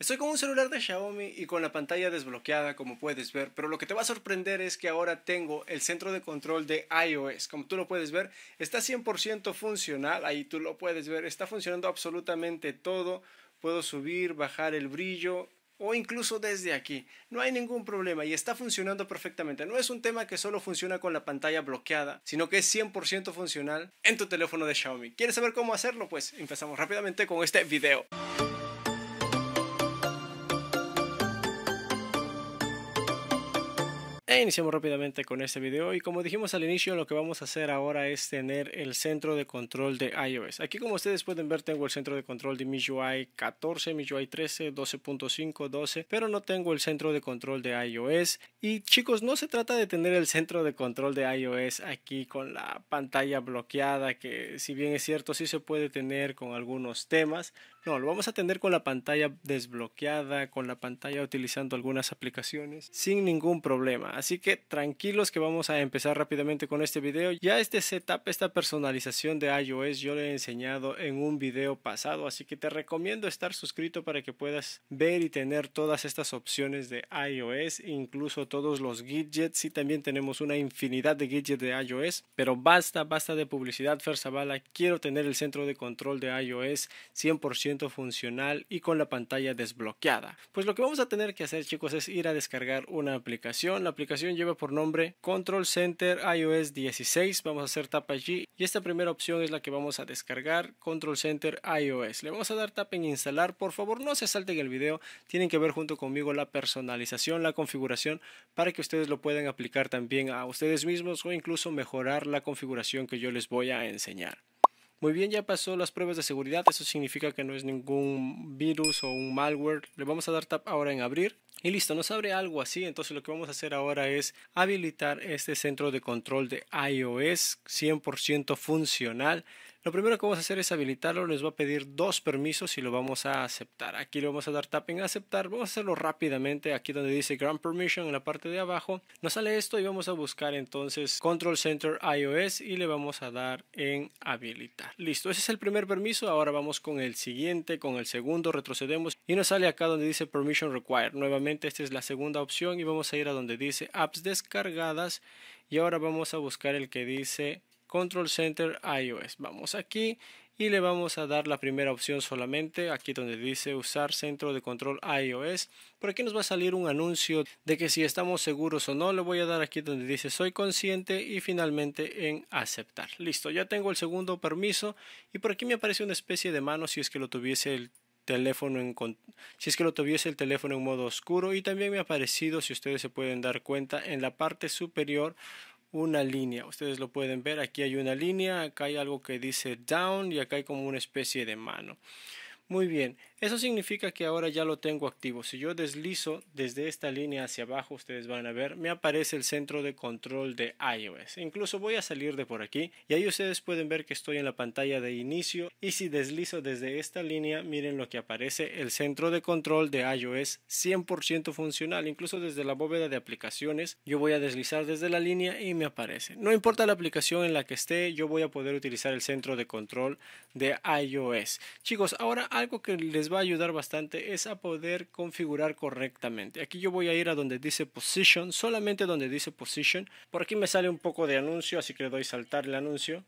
Estoy con un celular de Xiaomi y con la pantalla desbloqueada como puedes ver, pero lo que te va a sorprender es que ahora tengo el centro de control de iOS. Como tú lo puedes ver, está 100% funcional, ahí tú lo puedes ver, está funcionando absolutamente todo. Puedo subir, bajar el brillo, o incluso desde aquí. No hay ningún problema y está funcionando perfectamente. No es un tema que solo funciona con la pantalla bloqueada, sino que es 100% funcional en tu teléfono de Xiaomi. ¿Quieres saber cómo hacerlo? Pues empezamos rápidamente con este video. iniciamos rápidamente con este video y como dijimos al inicio lo que vamos a hacer ahora es tener el centro de control de iOS. Aquí como ustedes pueden ver tengo el centro de control de MIUI 14, MIUI 13, 12.5, 12, pero no tengo el centro de control de iOS. Y chicos, no se trata de tener el centro de control de iOS aquí con la pantalla bloqueada que si bien es cierto sí se puede tener con algunos temas, no, lo vamos a tener con la pantalla desbloqueada, con la pantalla utilizando algunas aplicaciones sin ningún problema. Así que tranquilos que vamos a empezar rápidamente con este video. Ya este setup, esta personalización de iOS yo le he enseñado en un video pasado. Así que te recomiendo estar suscrito para que puedas ver y tener todas estas opciones de iOS. Incluso todos los widgets. Y también tenemos una infinidad de widgets de iOS. Pero basta, basta de publicidad, Fer Quiero tener el centro de control de iOS 100% funcional y con la pantalla desbloqueada. Pues lo que vamos a tener que hacer chicos es ir a descargar una aplicación. La aplicación lleva por nombre Control Center iOS 16. Vamos a hacer tap allí y esta primera opción es la que vamos a descargar, Control Center iOS. Le vamos a dar tap en instalar. Por favor, no se salten el video. Tienen que ver junto conmigo la personalización, la configuración para que ustedes lo puedan aplicar también a ustedes mismos o incluso mejorar la configuración que yo les voy a enseñar. Muy bien, ya pasó las pruebas de seguridad, eso significa que no es ningún virus o un malware. Le vamos a dar tap ahora en abrir y listo, nos abre algo así, entonces lo que vamos a hacer ahora es habilitar este centro de control de iOS 100% funcional. Lo primero que vamos a hacer es habilitarlo, les va a pedir dos permisos y lo vamos a aceptar. Aquí le vamos a dar tap en aceptar, vamos a hacerlo rápidamente, aquí donde dice Grand Permission en la parte de abajo. Nos sale esto y vamos a buscar entonces Control Center iOS y le vamos a dar en habilitar. Listo, ese es el primer permiso, ahora vamos con el siguiente, con el segundo, retrocedemos y nos sale acá donde dice Permission Required. Nuevamente esta es la segunda opción y vamos a ir a donde dice apps descargadas y ahora vamos a buscar el que dice Control Center iOS. Vamos aquí y le vamos a dar la primera opción solamente, aquí donde dice usar centro de control iOS. Por aquí nos va a salir un anuncio de que si estamos seguros o no, le voy a dar aquí donde dice soy consciente y finalmente en aceptar. Listo, ya tengo el segundo permiso y por aquí me aparece una especie de mano si es que lo tuviese el teléfono en si es que lo tuviese el teléfono en modo oscuro y también me ha aparecido si ustedes se pueden dar cuenta en la parte superior una línea. Ustedes lo pueden ver, aquí hay una línea, acá hay algo que dice down y acá hay como una especie de mano. Muy bien, eso significa que ahora ya lo tengo activo. Si yo deslizo desde esta línea hacia abajo, ustedes van a ver, me aparece el centro de control de iOS. Incluso voy a salir de por aquí y ahí ustedes pueden ver que estoy en la pantalla de inicio y si deslizo desde esta línea, miren lo que aparece, el centro de control de iOS 100% funcional. Incluso desde la bóveda de aplicaciones, yo voy a deslizar desde la línea y me aparece. No importa la aplicación en la que esté, yo voy a poder utilizar el centro de control de iOS. Chicos, ahora algo que les va a ayudar bastante es a poder configurar correctamente. Aquí yo voy a ir a donde dice Position, solamente donde dice Position. Por aquí me sale un poco de anuncio, así que le doy saltar el anuncio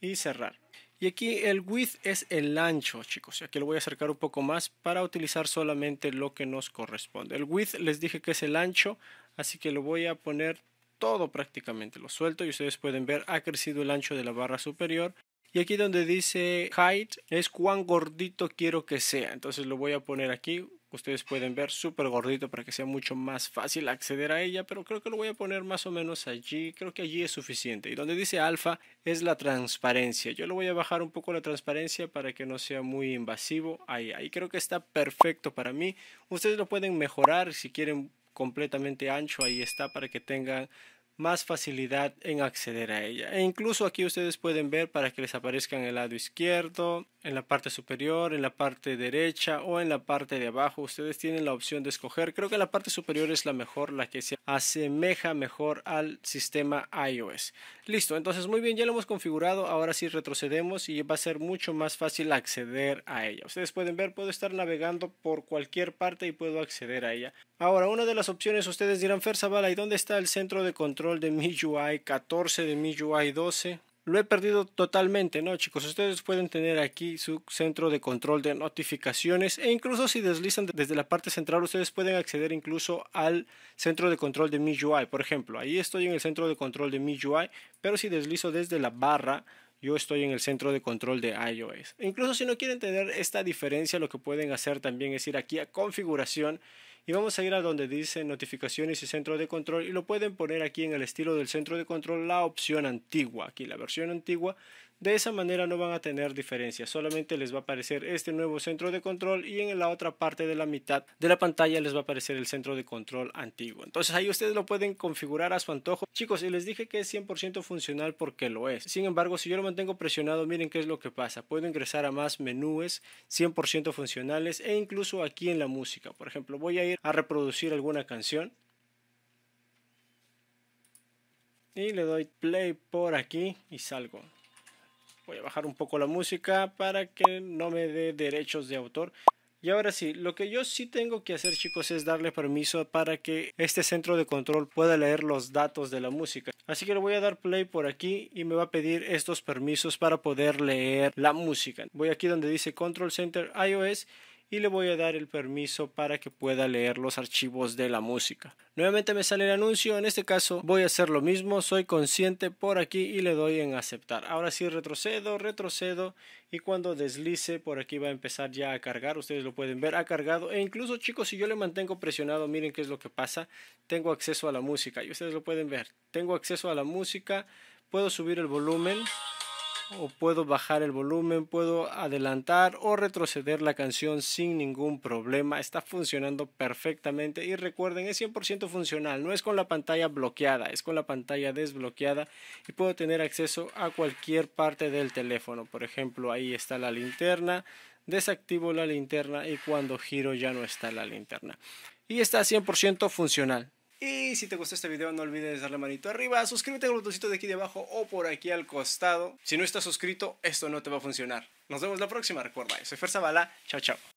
y cerrar. Y aquí el width es el ancho, chicos. Aquí lo voy a acercar un poco más para utilizar solamente lo que nos corresponde. El width les dije que es el ancho, así que lo voy a poner todo prácticamente. Lo suelto y ustedes pueden ver ha crecido el ancho de la barra superior y aquí donde dice height es cuán gordito quiero que sea. Entonces lo voy a poner aquí. Ustedes pueden ver súper gordito para que sea mucho más fácil acceder a ella, pero creo que lo voy a poner más o menos allí. Creo que allí es suficiente. Y donde dice alfa es la transparencia. Yo lo voy a bajar un poco la transparencia para que no sea muy invasivo. Ahí, ahí creo que está perfecto para mí. Ustedes lo pueden mejorar si quieren completamente ancho. Ahí está para que tengan más facilidad en acceder a ella. E incluso aquí ustedes pueden ver para que les aparezca en el lado izquierdo, en la parte superior, en la parte derecha o en la parte de abajo. Ustedes tienen la opción de escoger. Creo que la parte superior es la mejor, la que se asemeja mejor al sistema iOS. Listo, entonces muy bien, ya lo hemos configurado. Ahora sí retrocedemos y va a ser mucho más fácil acceder a ella. Ustedes pueden ver, puedo estar navegando por cualquier parte y puedo acceder a ella. Ahora, una de las opciones, ustedes dirán, Fer ¿y dónde está el centro de control de MIUI 14, de MIUI 12? Lo he perdido totalmente, ¿no, chicos? Ustedes pueden tener aquí su centro de control de notificaciones e incluso si deslizan desde la parte central, ustedes pueden acceder incluso al centro de control de MIUI. Por ejemplo, ahí estoy en el centro de control de MIUI, pero si deslizo desde la barra, yo estoy en el centro de control de iOS. incluso si no quieren tener esta diferencia, lo que pueden hacer también es ir aquí a configuración y vamos a ir a donde dice notificaciones y centro de control y lo pueden poner aquí en el estilo del centro de control la opción antigua, aquí la versión antigua de esa manera no van a tener diferencia, solamente les va a aparecer este nuevo centro de control y en la otra parte de la mitad de la pantalla les va a aparecer el centro de control antiguo. Entonces ahí ustedes lo pueden configurar a su antojo. Chicos, y les dije que es 100% funcional porque lo es. Sin embargo, si yo lo mantengo presionado, miren qué es lo que pasa. Puedo ingresar a más menúes 100% funcionales e incluso aquí en la música. Por ejemplo, voy a ir a reproducir alguna canción. Y le doy play por aquí y salgo. Voy a bajar un poco la música para que no me dé derechos de autor. Y ahora sí, lo que yo sí tengo que hacer chicos es darle permiso para que este centro de control pueda leer los datos de la música. Así que le voy a dar play por aquí y me va a pedir estos permisos para poder leer la música. Voy aquí donde dice Control Center iOS y le voy a dar el permiso para que pueda leer los archivos de la música. Nuevamente me sale el anuncio, en este caso voy a hacer lo mismo, soy consciente por aquí y le doy en aceptar. Ahora sí retrocedo, retrocedo y cuando deslice por aquí va a empezar ya a cargar, ustedes lo pueden ver, ha cargado e incluso chicos si yo le mantengo presionado miren qué es lo que pasa, tengo acceso a la música y ustedes lo pueden ver, tengo acceso a la música, puedo subir el volumen o puedo bajar el volumen, puedo adelantar o retroceder la canción sin ningún problema. Está funcionando perfectamente y recuerden, es 100% funcional, no es con la pantalla bloqueada, es con la pantalla desbloqueada y puedo tener acceso a cualquier parte del teléfono. Por ejemplo, ahí está la linterna, desactivo la linterna y cuando giro ya no está la linterna. Y está 100% funcional. Y si te gustó este video no olvides darle manito arriba, suscríbete al botoncito de aquí debajo o por aquí al costado. Si no estás suscrito, esto no te va a funcionar. Nos vemos la próxima, recuerda, soy Fuerza Bala, chao chao.